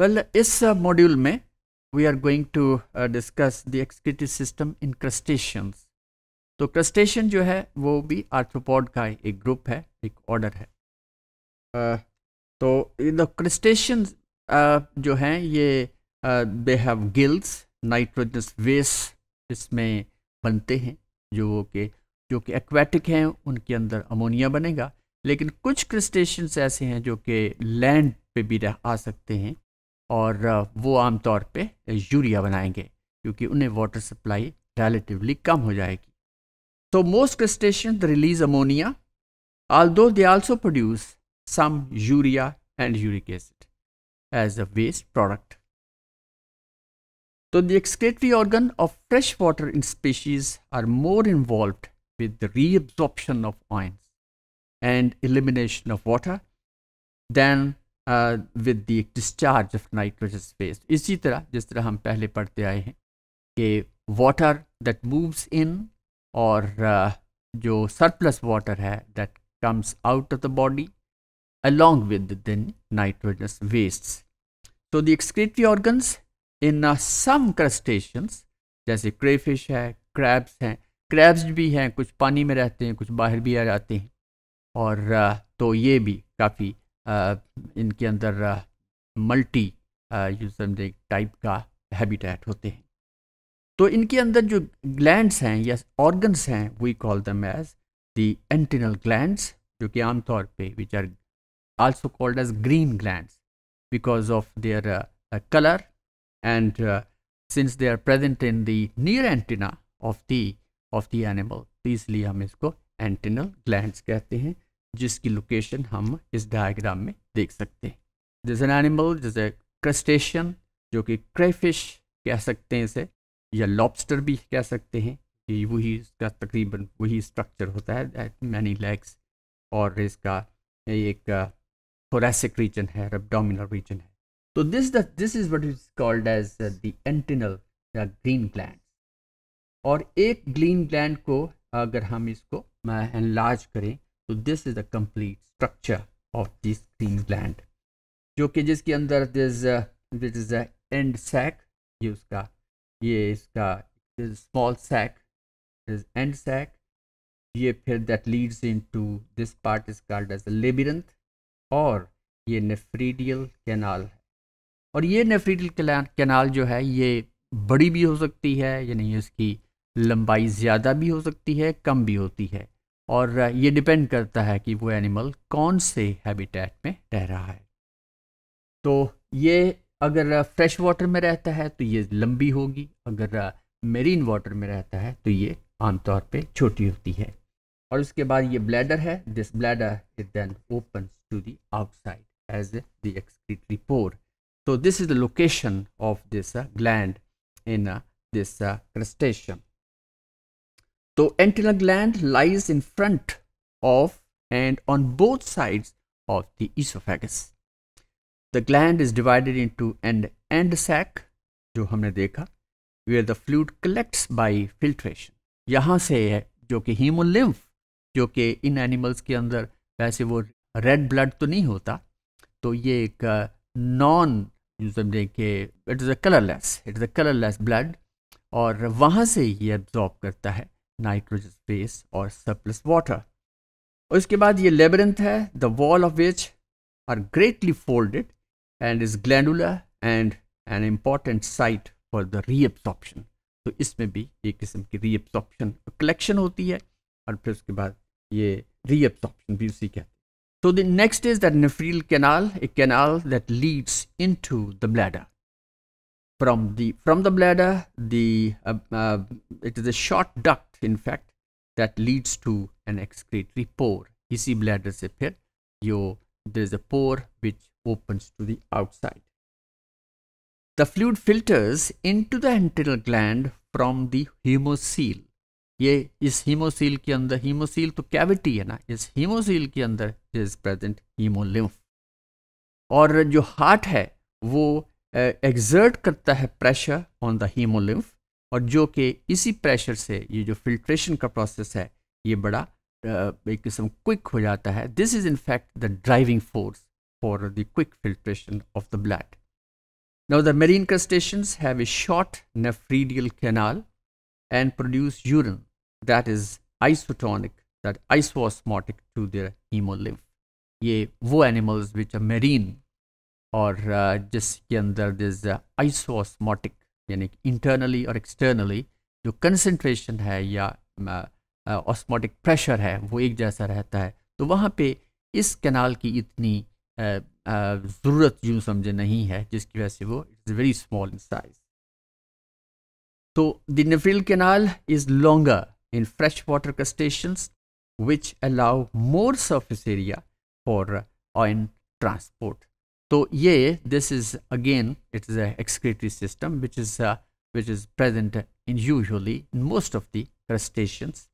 Well, इस module uh, में we are going to discuss the excretory system in crustaceans तो crustacean जो है वो भी आर्थ्रोपॉड का एक ग्रुप है एक ऑर्डर है uh, तो द क्रस्टेशन uh, जो हैं ये they have gills nitrogenous waste इसमें बनते हैं जो के जो कि एक्वेटिक हैं उनके अंदर अमोनिया बनेगा लेकिन कुछ क्रस्टेशियंस ऐसे हैं जो कि लैंड पे भी रह आ सकते हैं और वो आमतौर पे यूरिया बनाएंगे क्योंकि उन्हें वाटर सप्लाई रिलेटिवली कम हो जाएगी तो most crustacean release ammonia although they also produce some urea and uric acid as a waste product तो the excretory organ of fresh water in species are more involve with reabsorption of ions and elimination of water than with the discharge of nitrogenous waste इसी तरह जिस तरह हम पहले पढ़ते आए हैं कि वाटर दैट मूव्स इन और uh, जो सरप्लस वाटर है that comes out of the body along with the nitrogenous wastes so the excretory organs in some crustaceans जैसे क्रेफिश है क्रैब्स हैं क्रैब्स भी हैं कुछ पानी में रहते हैं कुछ बाहर भी आ जाते हैं और uh, तो ये भी काफ़ी इनके अंदर मल्टी समझे टाइप का हैबिटेट होते हैं तो इनके अंदर जो ग्लैंड्स हैं या ऑर्गन्स हैं we call them as the antennal glands जो कि आमतौर पे which are also called as green glands because of their colour and since they are present in the near antenna of the of the animal तो इसलिए हम इसको एंटिनल glands कहते हैं जिसकी लोकेशन हम इस डायग्राम में देख सकते हैं जैसे एन एनिमल जैसे क्रस्टेशन जो कि क्रेफिश कह सकते हैं इसे या लॉबस्टर भी कह सकते हैं कि वही इसका तकरीबन वही स्ट्रक्चर होता है दैट मैनी लेग्स और इसका एक थोरेसिक uh, रीजन है रबडोमिनल रीजन है तो this this is what is called as the antennal green gland और एक ग्रीन ग्लैंड को अगर हम इसको एनलार्ज करें तो this is the complete structure of this green gland जो कि जिसके अंदर this this is end sac ये उसका ये इसका small sac this end sac ये फिर that leads in to this part is called as labyrinth और ये नेफ्रीडियल कैनाल है और ये नेफ्रीडियल कैनाल जो है ये बड़ी भी हो सकती है यानी इसकी लंबाई ज़्यादा भी हो सकती है कम भी होती है और ये डिपेंड करता है कि वो एनिमल कौन से हैबिटेट में रह रहा है तो ये अगर फ्रेश वाटर में रहता है तो ये लंबी होगी अगर मेरीन वाटर में रहता है तो ये आमतौर पे छोटी होती है और उसके बाद ये ब्लैडर है this bladder is then open to the outside as the excretory pore तो this is the location of this gland in this crustacean तो antennal gland lies in front of and on both side of the oesophagus the gland is divided to and end sac जो हमने देखा where the fluid collects by filtration यहाँ से है जो कि haemolymph जो कि इन एनिमल्स के अंदर वैसे वो रेड ब्लड तो नहीं होता तो ये एक नॉन uh, समझे कि it is a colourless it is a colourless blood और वहाँ से ये एब्जॉर्ब करता है nitrogen space or surplus water. उसके labyrinth the wall of which are greatly folded and is glandular and an important site for the reabsorption. तो इसमें भी एक reabsorption collection होती है और फिर उसके बाद ये reabsorption भी उसी so the next is that nephril canal, a canal that leads into the bladder. From the bladder, uh, uh, it is a short duct in fact that leads to an excretory pore. see bladder se phir there's a pore which opens to the outside. The fluid filters into the internal gland from the hemocoel. ये इस haemocoel के अंदर haemocoel तो cavity है ना इस haemocoel के अंदर इज प्रेजेंट हीमोलिम्फ और जो हार्ट है वो एग्जर्ट करता है प्रेशर ऑन द हीमोलिम्फ और जो कि इसी प्रेशर से ये जो फिल्ट्रेशन का प्रोसेस है ये बड़ा एक किस्म क्विक हो जाता है this is in fact the driving force for the quick filtration of the blood. Now the marine crustaceans have a short nephridial canal and produce urine that is isotonic, that isosmotic to their hemolymph. ये वो animals which are marine और uh, जिसके अंदर this isosmotic यानी internally और externally जो concentration है या ऑस्मोटिक प्रेशर है वो एक जैसा रहता है तो वहाँ पे इस कैनाल की इतनी ज़रूरत यूँ समझे नहीं है जिसकी वजह से वो it's very small in size तो the canal is longer in fresh water crustaceans which allow more surface area for oil transport yeah, this is again. It is a excretory system which is is uh, which is present in usually in most of the crustaceans.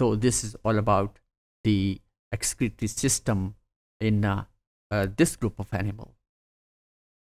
So this is all about the excretory system in uh, uh, this group of animals.